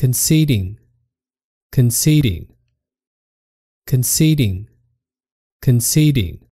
conceding, conceding, conceding, conceding.